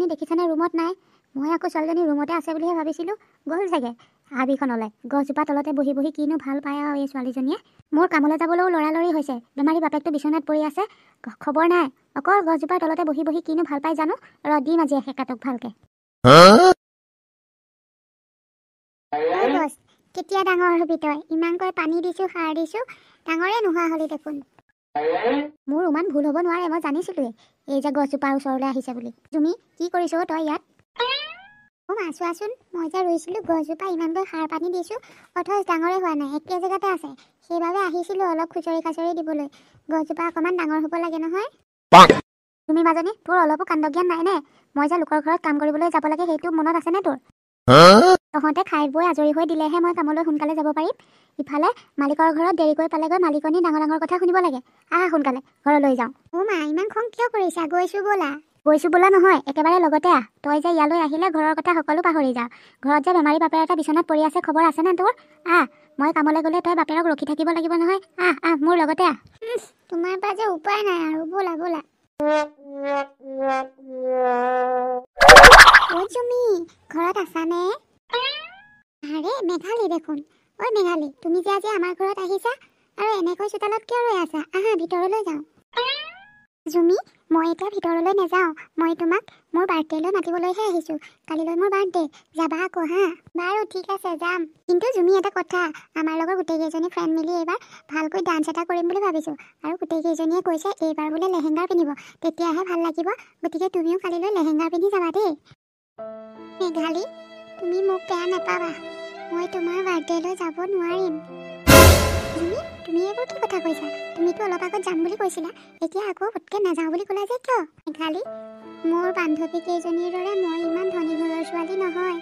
ছোৱালীজনী দেখিছানে ৰুমত নাই মই আকৌ ছোৱালীজনী ৰুমতে আছে বুলিহে ভাবিছিলোঁ গ'ল চাগে হাবিখনলৈ গছজোপা তলতে বহি বহি কিনো ভাল পায় আৰু এই ছোৱালীজনীয়ে মোৰ কামলৈ যাবলৈও লৰালৰি হৈছে বেমাৰী বাপেকটো বিচনাত পৰি আছে খবৰ নাই অকল গছজোপাৰ তলতে বহি বহি কিনো ভাল পায় জানো ৰ দি মাজি আহে ভালকে কেতিয়া ডাঙৰ হবি তই ইমানকৈ পানী দিছো সাৰ দিছো ডাঙৰে নোহোৱা হলি দেখোন মোৰ ইমান ভুল হ'ব নোৱাৰে মই জানিছিলোৱেই এই যে গছজোপাৰ ওচৰলৈ আহিছে বুলি তুমি কি কৰিছ তই ইয়াত অ মা মই যে ৰুইছিলোঁ গছজোপা ইমানবোৰ সাৰ পানী দিছোঁ অথচ ডাঙৰে হোৱা নাই একে জেগাতে আছে সেইবাবে আহিছিলোঁ অলপ খুচৰি খাচৰি দিবলৈ গছজোপা অকণমান ডাঙৰ হ'ব লাগে নহয় তুমি মাজনী তোৰ অলপো কাণ্ড জ্ঞান নাই নে মই যে লোকৰ ঘৰত কাম কৰিবলৈ যাব লাগে সেইটো মনত আছেনে তোৰ তহঁতে খাই বৈ আজৰি হৈ দিলেহে মই কামলৈ সোনকালে যাব পাৰিম ইফালে মালিকৰ ঘৰত দেৰিকৈ পালেগৈ মালিকনী ডাঙৰ ডাঙৰ কথা শুনিব লাগে আহা সোনকালে ঘৰলৈ যাওঁ উমা ইমান খং কিয় কৰিছা গৈছো বলা গৈছো বোলা নহয় একেবাৰে লগতে আহ তই যে ইয়ালৈ আহিলে ঘৰৰ কথা সকলো পাহৰি যাওঁ ঘৰত যে বেমাৰী বাপেৰ এটা বিচনাত পৰি আছে খবৰ আছে নে তোৰ আহ মই কামলৈ গ'লে তই বাপেৰক ৰখি থাকিব লাগিব নহয় আহ আহ মোৰ লগতে আহ তোমাৰ পৰা যে উপায় নাই আৰু বোলা বোলা তুমি যে আজি আমাৰ ঘৰত আহিছা আৰু এনেকৈ চোতালত কিয় ৰৈ আছা আহা ভিতৰলৈ যাওঁ জুমি মই এতিয়া ভিতৰলৈ নাযাওঁ মই তোমাক মোৰ বাৰ্থডেলৈ মাতিবলৈহে আহিছোঁ কালিলৈ মোৰ বাৰ্থডে যাবা আকৌ হা বাৰু ঠিক আছে যাম কিন্তু জুমি এটা কথা আমাৰ লগৰ গোটেইকেইজনী ফ্ৰেণ্ড মিলি এইবাৰ ভালকৈ ডান্স এটা কৰিম বুলি ভাবিছোঁ আৰু গোটেইকেইজনীয়ে কৈছে এইবাৰ বোলে লেহেংগা পিন্ধিব তেতিয়াহে ভাল লাগিব গতিকে তুমিও কালিলৈ লেহেংগা পিন্ধি যাবা দেই মেঘালী তুমি মোক বেয়া নাপাবা মই তোমাৰ বাৰ্থডেলৈ যাব নোৱাৰিম তুমি এইবোৰ কি কথা কৈছা তুমিতো অলপ আগত যাম বুলি কৈছিলা এতিয়া আকৌ ফুটকৈ নাযাওঁ বুলি ক'লা যে কিয় মেঘালী মোৰ বান্ধৱী কেইজনীৰ দৰে মই ইমান ধনী ঘৰৰ ছোৱালী নহয়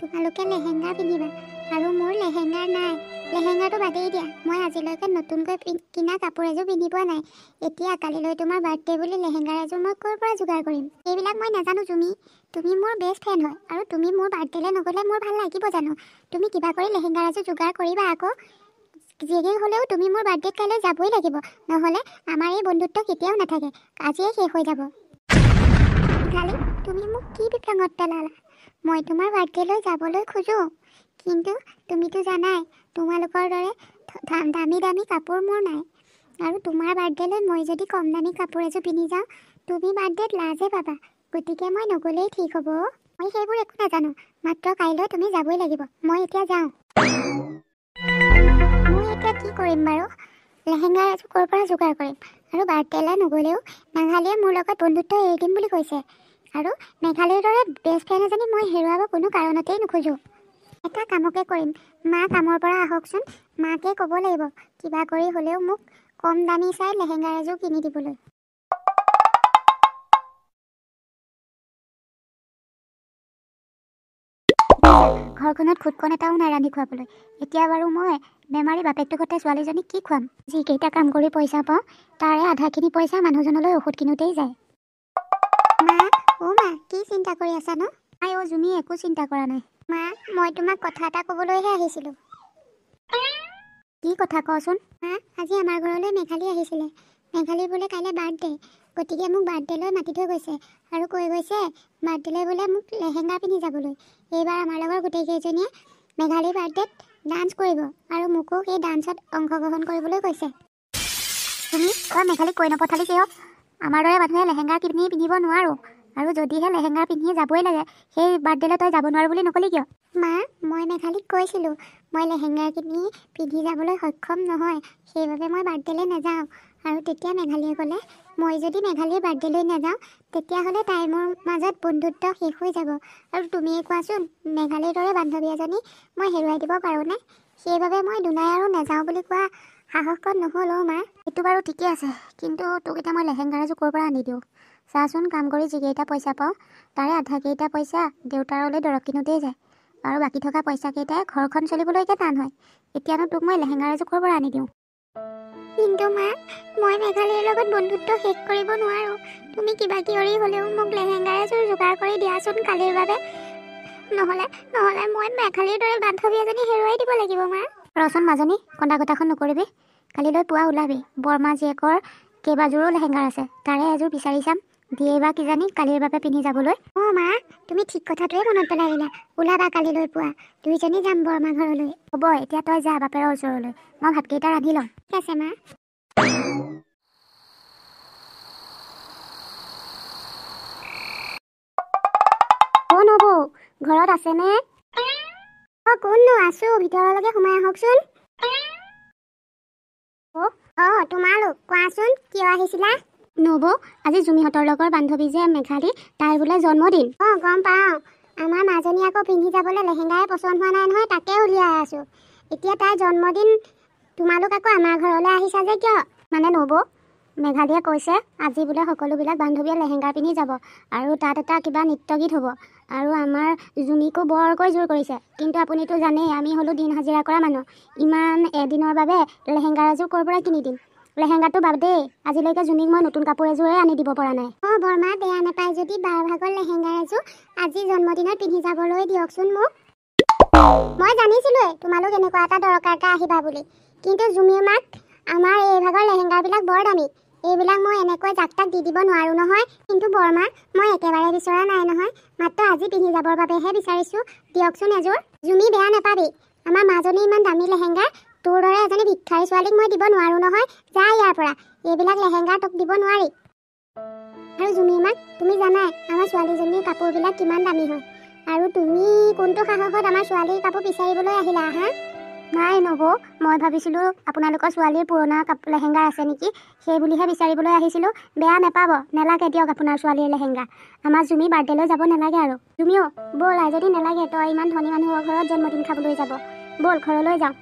তোমালোকে লেহেংগা পিন্ধিবা আৰু মোৰ লেহেংগাৰ নাই লেহেংগাটো বাদেই দিয়া মই আজিলৈকে নতুনকৈ কিনা কাপোৰ এযোৰ পিন্ধি পোৱা নাই এতিয়া কালিলৈ তোমাৰ বাৰ্থডে বুলি লেহেংগাৰ এযোৰ মই ক'ৰ পৰা যোগাৰ কৰিম এইবিলাক মই নাজানো জুমি তুমি মোৰ বেষ্ট ফ্ৰেণ্ড হয় আৰু তুমি মোৰ বাৰ্থডেলৈ নগ'লে মোৰ ভাল লাগিব জানো তুমি কিবা কৰি লেহেংগাৰ এযোৰ যোগাৰ কৰিবা আকৌ যিয়েই হ'লেও তুমি মোৰ বাৰ্থডে কাইলৈ যাবই লাগিব নহ'লে আমাৰ এই বন্ধুত্ব কেতিয়াও নাথাকে আজিয়ে শেষ হৈ যাব কালি তুমি মোক কি বিপ্লাঙত পেলালা মই তোমাৰ বাৰ্থডেলৈ যাবলৈ খোজোঁ কিন্তু তুমিতো জানাই তোমালোকৰ দৰে দামী দামী কাপোৰ মোৰ নাই আৰু তোমাৰ বাৰ্থডেলৈ মই যদি কম দামী কাপোৰ এযোৰ পিন্ধি যাওঁ তুমি বাৰ্থডেত লাজে পাবা গতিকে মই নগ'লেই ঠিক হ'ব মই সেইবোৰ একো নাজানো মাত্ৰ কাইলৈ তুমি যাবই লাগিব মই এতিয়া যাওঁ কৰিম বাৰু এযোৰ ক'ৰ পৰা যোগাৰ কৰিম আৰু বাৰ্টেলা নগ'লেও মেঘালীয়ে মোৰ লগত বন্ধুত্ব এৰি দিম বুলি কৈছে আৰু মেঘালীৰ দৰে বেষ্ট ফ্ৰেণ্ড এজনী মই হেৰুৱাব কোনো কাৰণতেই নোখোজোঁ এটা কামকে কৰিম মা কামৰ পৰা আহকচোন মাকে ক'ব লাগিব কিবা কৰি হ'লেও মোক কম দামী চাই লেহেঙ্গাৰ এযোৰ কিনি দিবলৈ ঘৰখনত খুটকণ এটাও নাই ৰান্ধি খোৱাবলৈ এতিয়া বাৰু মই বেমাৰী বাপেকটোৰ সৈতে ছোৱালীজনীক কি খুৱাম যিকেইটা কাম কৰি পইচা পাওঁ তাৰে আধাখিনি পইচা মানুহজনলৈ ঔষধ কিনোতেই যায় মা অ' মা কি চিন্তা কৰি আছা ন আই অ' জুমি একো চিন্তা কৰা নাই মা মই তোমাক কথা এটা ক'বলৈহে আহিছিলোঁ কি কথা কচোন মা আজি আমাৰ ঘৰলৈ মেঘালী আহিছিলে মেঘালী বোলে কাইলৈ বাৰ্থডে গতিকে মোক বাৰ্থডেলৈ মাতি থৈ গৈছে আৰু কৈ গৈছে বাৰ্থডেলৈ বোলে মোক লেহেংগা পিন্ধি যাবলৈ এইবাৰ আমাৰ লগৰ গোটেইকেইজনীয়ে মেঘালী বাৰ্থডেত ডান্স কৰিব আৰু মোকো সেই ডান্সত অংশগ্ৰহণ কৰিবলৈ কৈছে তুমি অ মেঘালী কৈ নপঠালি কিয় আমাৰ দৰে মানুহে লেহেংগা পিন্ধি পিন্ধিব নোৱাৰোঁ আৰু যদিহে লেহেংগা পিন্ধি যাবই লাগে সেই বাৰ্থডেলৈ তই যাব নোৱাৰোঁ বুলি নক'লি কিয় মা মই মেঘালীক কৈছিলোঁ মই লেহেংগা কিনি পিন্ধি যাবলৈ সক্ষম নহয় সেইবাবে মই বাৰ্থডেলৈ নাযাওঁ আৰু তেতিয়া মেঘালীয়ে ক'লে মই যদি মেঘালীৰ বাৰ্থডেলৈ নাযাওঁ তেতিয়াহ'লে তাই মোৰ মাজত বন্ধুত্ব শেষ হৈ যাব আৰু তুমিয়ে কোৱাচোন মেঘালীৰ দৰে বান্ধৱী এজনী মই হেৰুৱাই দিব পাৰোঁনে সেইবাবে মই দুনাই আৰু নাযাওঁ বুলি কোৱা সাহসকত নহ'ল অ' মা এইটো বাৰু ঠিকে আছে কিন্তু তোক এতিয়া মই লেহেংগাৰ এযোৰ ক'ৰ পৰা আনি দিওঁ চাচোন কাম কৰি যিকেইটা পইচা পাওঁ তাৰে আধাকেইটা পইচা দেউতাৰলৈ দৰৱ কিনোতেই যায় আৰু বাকী থকা পইচাকেইটাই ঘৰখন চলিবলৈকে টান হয় এতিয়ানো তোক মই লেহেংগাৰ এযোৰ ক'ৰ পৰা আনি দিওঁ কিন্তু মা মই মেঘালয়ৰ লগত বন্ধুত্ব শেষ কৰিব নোৱাৰোঁ তুমি কিবা কিয়ৰি হ'লেও মোক লেহেংগাৰ এযোৰ যোগাৰ কৰি দিয়াচোন কালিৰ বাবে নহ'লে নহ'লে মই মেঘালীৰ দৰে বান্ধৱী এজনী হেৰুৱাই দিব লাগিব মা ৰচোন মাজনী কন্দা কথাখন নকৰিবি কালিলৈ পুৱা ওলাবি বৰমা জীয়েকৰ কেইবাযোৰো লেহেংগাৰ আছে তাৰে এযোৰ বিচাৰি চাম দিয়ে বা কিজানি কালিৰ বাবে পিন্ধি যাবলৈ অ মা তুমি ঠিক কথাটোৱে মনত পেলাই দিলা ওলাবা কালিলৈ পুৱা দুইজনী যাম বৰমা ঘৰলৈ হব এতিয়া তই যা বাপেৰৰ ওচৰলৈ মই ভাতকেইটা ৰান্ধি লওঁ ঠিক আছে মা ঘৰত আছেনে অ কোননো আছো ভিতৰলৈকে সোমাই আহকচোন অ তোমালোক কোৱাচোন কিয় আহিছিলা নবৌ আজি জুমিহঁতৰ লগৰ বান্ধৱী যে মেঘালী তাইৰ বোলে জন্মদিন অঁ গম পাওঁ আমাৰ মাজনী আকৌ পিন্ধি যাবলৈ লেহেংগাই পচন্দ হোৱা নাই নহয় তাকে উলিয়াই আছোঁ এতিয়া তাইৰ জন্মদিন তোমালোক আকৌ আমাৰ ঘৰলৈ আহিছা যে কিয় মানে নবৌ মেঘালীয়ে কৈছে আজি বোলে সকলোবিলাক বান্ধৱীয়ে লেহেংগা পিন্ধি যাব আৰু তাত এটা কিবা নৃত্য গীত হ'ব আৰু আমাৰ জুমিকো বৰকৈ জোৰ কৰিছে কিন্তু আপুনিতো জানেই আমি হ'লোঁ দিন হাজিৰা কৰা মানুহ ইমান এদিনৰ বাবে লেহেংগাৰ এযোৰ ক'ৰ পৰা কিনি দিম লেহেংগাটো বাদ দেই আজিলৈকে জুমিক মই নতুন কাপোৰ এযোৰে আনি দিব পৰা নাই অ বৰমা বেয়া নাপায় যদি বাৰ ভাগৰ লেহেংগাৰ এযোৰ আজি জন্মদিনত পিন্ধি যাবলৈ দিয়কচোন মোক মই জানিছিলোৱেই তোমালোক এনেকুৱা এটা দৰকাৰ এটা আহিবা বুলি কিন্তু জুমিৰ মাক আমাৰ এইভাগৰ লেহেংগাবিলাক বৰ দামী এইবিলাক মই এনেকৈ জাক তাক দি দিব নোৱাৰোঁ নহয় কিন্তু বৰমা মই একেবাৰে বিচৰা নাই নহয় মাত্ৰ আজি পিন্ধি যাবৰ বাবেহে বিচাৰিছোঁ দিয়কচোন এযোৰ জুমি বেয়া নাপাবি আমাৰ মাজনী ইমান দামী লেহেংগাৰ তোৰ দৰে এজনী ভিক্ষাৰী ছোৱালীক মই দিব নোৱাৰো নহয় যা ইয়াৰ পৰা এইবিলাক লেহেংগা তোক দিব নোৱাৰি আৰু জুমিমা তুমি জানাই আমাৰ ছোৱালীজনীৰ কাপোৰবিলাক কিমান দামী হয় আৰু তুমি কোনটো সাহসত আমাৰ ছোৱালীৰ কাপোৰ বিচাৰিবলৈ আহিলা হা নাই নহ'ব মই ভাবিছিলোঁ আপোনালোকৰ ছোৱালীৰ পুৰণা কাপোৰ লেহেংগা আছে নেকি সেই বুলিহে বিচাৰিবলৈ আহিছিলোঁ বেয়া নাপাব নালাগে দিয়ক আপোনাৰ ছোৱালীৰ লেহেংগা আমাৰ জুমি বাৰ্থডেলৈ যাব নালাগে আৰু তুমিও ব'লা যদি নালাগে তই ইমান ধনী মানুহৰ ঘৰত জন্মদিন খাবলৈ যাব ব'ল ঘৰলৈ যাওঁ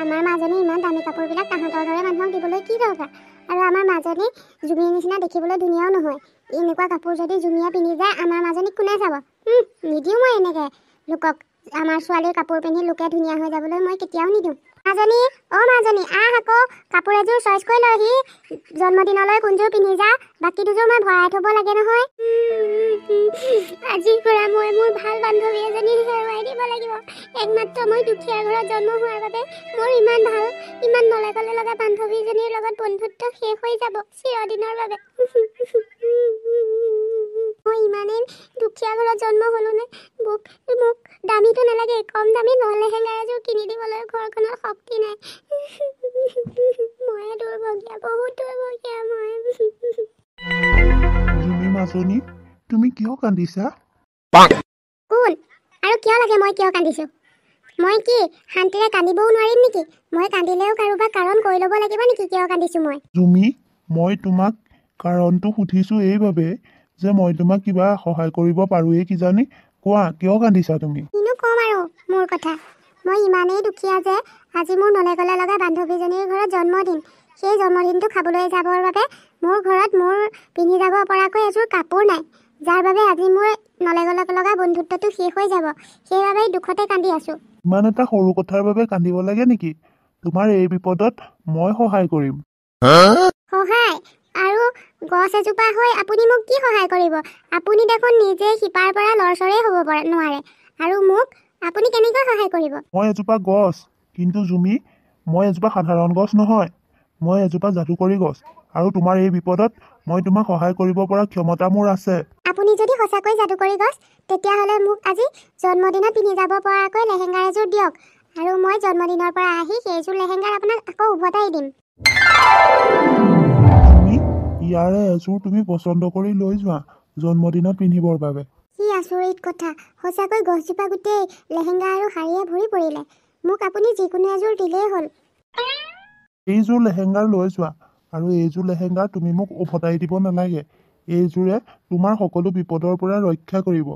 আমাৰ মাজনী ইমান দামী কাপোৰবিলাক তাহাঁতৰ দৰে মানুহক দিবলৈ কি দৰকাৰ আৰু আমাৰ মাজনী জুমিৰ নিচিনা দেখিবলৈ ধুনীয়াও নহয় এনেকুৱা কাপোৰ যদি জুমিয়ে পিন্ধি যায় আমাৰ মাজনীক কোনে চাব নিদিওঁ মই এনেকৈ লোকক আমাৰ ছোৱালীৰ কাপোৰ পিন্ধি লোকে ধুনীয়া হৈ যাবলৈ মই কেতিয়াও নিদিওঁ মাজনী অ মাজনী আহ আকৌ কাপোৰ এযোৰ চইচ কৰি লৈহি জন্মদিনলৈ কোনযোৰ পিন্ধি যা বাকী দুযোৰ মই ভৰাই থব লাগে নহয় আজিৰ পৰা মই মোৰ ভাল বান্ধৱী এজনী হেৰুৱাই দিব লাগিব একমাত্ৰ মই দুখীয়া ঘৰত জন্ম হোৱাৰ বাবে মোৰ ইমান ভাল ইমান নলে গলে লগা বান্ধৱীজনীৰ লগত বন্ধুত্ব শেষ হৈ যাব চিৰদিনৰ বাবে মই ইমানেই দুখীয়া ঘৰত জন্ম হলো নে মোক মোক দামীটো নালাগে কম দামী নলেহেঙা এযোৰ কিনি দিবলৈ ঘৰখনৰ শক্তি নাই ময়ে দুৰ্ভগীয়া বহুত দুৰ্ভগীয়া মই নোৱাৰিম নেকি মই কান্দিলেও যে মই তোমাক কিবা সহায় কৰিব পাৰোঁ এই কিজানি কোৱা কিয় কান্দিছা তুমি কিনো কম আৰু মোৰ কথা মই ইমানেই দুখীয়া যে আজি মোৰ নলে গলে লগা বান্ধৱীজনীৰ ঘৰত জন্মদিন সেই জন্মদিনটো খাবলৈ যাবৰ বাবে মোৰ ঘৰত মোৰ পিন্ধি যাব পৰাকৈ এযোৰ কাপোৰ নাই যাৰ বাবে আজি মোৰ নলে গলে লগা বন্ধুত্বটো শেষ হৈ যাব সেইবাবে দুখতে কান্দি আছো ইমান এটা সৰু কথাৰ বাবে কান্দিব লাগে নেকি তোমাৰ এই বিপদত মই সহায় কৰিম সহায় আৰু গছ এজোপা হৈ আপুনি মোক কি সহায় কৰিব আপুনি দেখোন নিজে শিপাৰ পৰা লৰচৰে হ'ব নোৱাৰে আৰু মোক আপুনি কেনেকৈ সহায় কৰিব মই এজোপা গছ কিন্তু জুমি মই এজোপা সাধাৰণ গছ নহয় মই এজোপা যাদুকৰী গছ আৰু তোমাৰ এই বিপদত মই তোমাক সহায় কৰিব পৰা ক্ষমতা মোৰ আছে আপুনি যদি সঁচাকৈ যাদুকৰী গছ তেতিয়াহ'লে মোক আজি জন্মদিনত পিন্ধি যাব পৰাকৈ লেহেংগা এযোৰ দিয়ক আৰু মই জন্মদিনৰ পৰা আহি সেইযোৰ লেহেংগাৰ আপোনাক আকৌ উভতাই দিম thank you ইয়াৰে এযোৰ তুমি পচন্দ কৰি লৈ যোৱা জন্মদিনত পিন্ধিবৰ বাবে কি আচৰিত কথা সঁচাকৈ গছজোপা গোটেই লেহেংগা আৰু শাৰীয়ে ভৰি পৰিলে মোক আপুনি যিকোনো এযোৰ দিলেই হ'ল এইযোৰ লেহেংগাৰ লৈ যোৱা আৰু এইযোৰ লেহেংগাৰ তুমি মোক উভতাই দিব নালাগে এইযোৰে তোমাৰ সকলো বিপদৰ পৰা ৰক্ষা কৰিব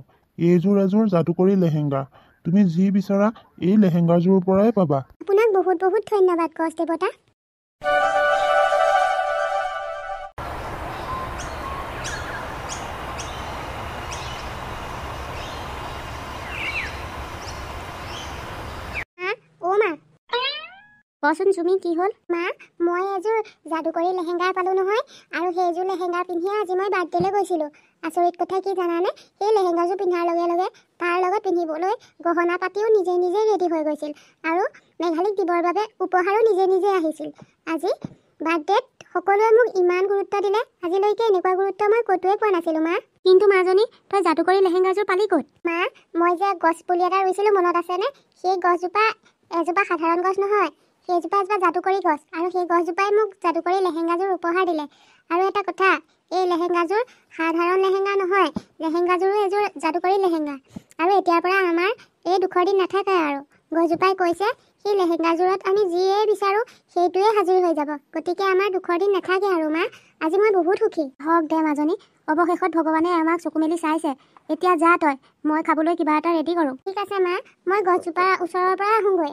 এইযোৰ এযোৰ যাদুকৰী লেহেংগা তুমি যি বিচৰা এই লেহেংগাযোৰ পৰাই পাবা আপোনাক বহুত বহুত ধন্যবাদ কষ্ট দেৱতা কচোন চুমি কি হ'ল মা মই এযোৰ যাদুকৰী লেহেংগা পালোঁ নহয় আৰু সেইযোৰ লেহেংগা পিন্ধি আজি মই বাৰ্থডেলৈ গৈছিলোঁ আচৰিত কথা কি জানানে সেই লেহেংগাযোৰ পিন্ধাৰ লগে লগে তাৰ লগত পিন্ধিবলৈ গহনা পাতিও নিজে নিজে ৰেডি হৈ গৈছিল আৰু মেঘালীক দিবৰ বাবে উপহাৰো নিজে নিজে আহিছিল আজি বাৰ্থডেত সকলোৱে মোক ইমান গুৰুত্ব দিলে আজিলৈকে এনেকুৱা গুৰুত্ব মই ক'তোৱে পোৱা নাছিলোঁ মা কিন্তু মাজনী তই যাদুকৰী লেহেংগাযোৰ পালি ক'ত মা মই যে গছ পুলি এটা ৰুইছিলোঁ মনত আছেনে সেই গছজোপা এজোপা সাধাৰণ গছ নহয় সেইজোপা এজোপা যাদুকৰী গছ আৰু সেই গছজোপাই মোক যাদুকৰী লেহেংগাযোৰ উপহাৰ দিলে আৰু এটা কথা এই লেহেংগাযোৰ সাধাৰণ লেহেংগা নহয় লেহেংগাযোৰো এযোৰ যাদুকৰী লেহেংগা আৰু এতিয়াৰ পৰা আমাৰ এই দুখৰ দিন নাথাকে আৰু গছজোপাই কৈছে সেই লেহেংগাযোৰত আমি যিয়ে বিচাৰোঁ সেইটোৱে হাজিৰ হৈ যাব গতিকে আমাৰ দুখৰ দিন নাথাকে আৰু মা আজি মই বহুত সুখী হওক দে মাজনী অৱশেষত ভগৱানে আমাক চকু মেলি চাইছে এতিয়া যা তই মই খাবলৈ কিবা এটা ৰেডি কৰোঁ ঠিক আছে মা মই গছজোপাৰ ওচৰৰ পৰা আহোঁগৈ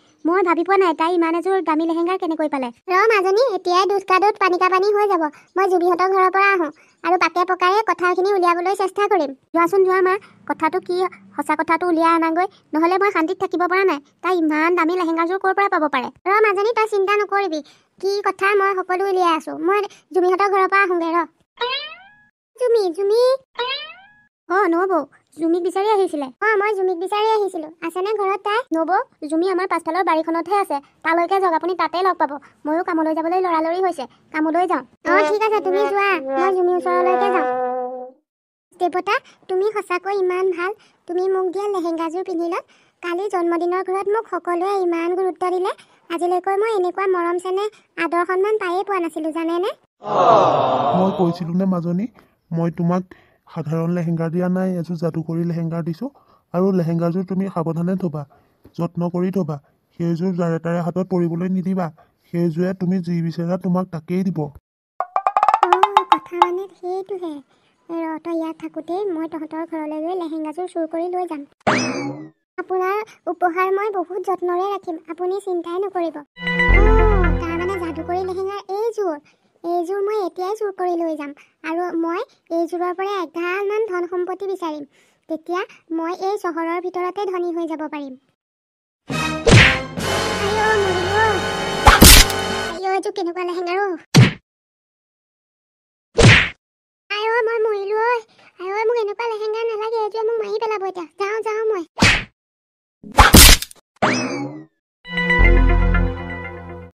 মই ভাবি পোৱা নাই তাই ইমান এযোৰ দামী লেহেংগাৰ কেনেকৈ পালে ৰ মাজনী এতিয়াই দুষ্কাদুত পানীকা পানী হৈ যাব মই জুবিহঁতৰ ঘৰৰ পৰা আহোঁ আৰু পাকে পকাৰে কথাখিনি উলিয়াবলৈ চেষ্টা কৰিম যোৱাচোন যোৱা মা কথাটো কি সঁচা কথাটো উলিয়াই আনাগৈ নহ'লে মই শান্তিত থাকিব পৰা নাই তাই ইমান দামী লেহেংগাযোৰ ক'ৰ পৰা পাব পাৰে ৰ মাজনী তই চিন্তা নকৰিবি কি কথা মই সকলো উলিয়াই আছো মই জুমিহঁতৰ ঘৰৰ পৰা আহোঁগৈ ৰ জুমি জুমি অ নবৌ জুমিক বিচাৰি আহিছিলে অ মই জুমিক বিচাৰি আহিছিলো আছেনে ঘৰত তাই নব জুমি আমাৰ পাছফালৰ বাৰীখনতহে আছে তালৈকে যাওক আপুনি তাতে লগ পাব ময়ো কামলৈ যাবলৈ লৰালৰি হৈছে কামলৈ যাওঁ অ ঠিক আছে তুমি যোৱা মই জুমি ওচৰলৈকে যাওঁ দেৱতা তুমি সঁচাকৈ ইমান ভাল তুমি মোক দিয়া লেহেংগাযোৰ পিন্ধিলত কালি জন্মদিনৰ ঘৰত মোক সকলোৱে ইমান গুৰুত্ব দিলে আজিলৈকে মই এনেকুৱা মৰম চেনে আদৰ সন্মান পায়েই পোৱা নাছিলো জানেনে মই কৈছিলো নে মাজনী মই তোমাক সাধাৰণ লেহেংগা দিয়া নাই এযোৰ যাদুকৰী লেহেংগা দিছোঁ আৰু লেহেংগাযোৰ তুমি সাৱধানে থ'বা যত্ন কৰি থ'বা সেইযোৰ যাৰে তাৰে হাতত পৰিবলৈ নিদিবা সেইযোৰে তুমি যি বিচাৰা তোমাক তাকেই দিব এইযোৰ মই এতিয়াই চুৰ কৰি লৈ যাম আৰু মই এইযোৰৰ পৰা এঘাৰমান ধন সম্পত্তি বিচাৰিম তেতিয়া মই এই চহৰৰ ভিতৰতে ধনী হৈ যাব পাৰিম এইটো কেনেকুৱা লেহেঙাৰো মোক এনেকুৱা লেহেঙা নালাগে এইটোৱে মাৰি পেলাব এতিয়া যাওঁ যাওঁ মই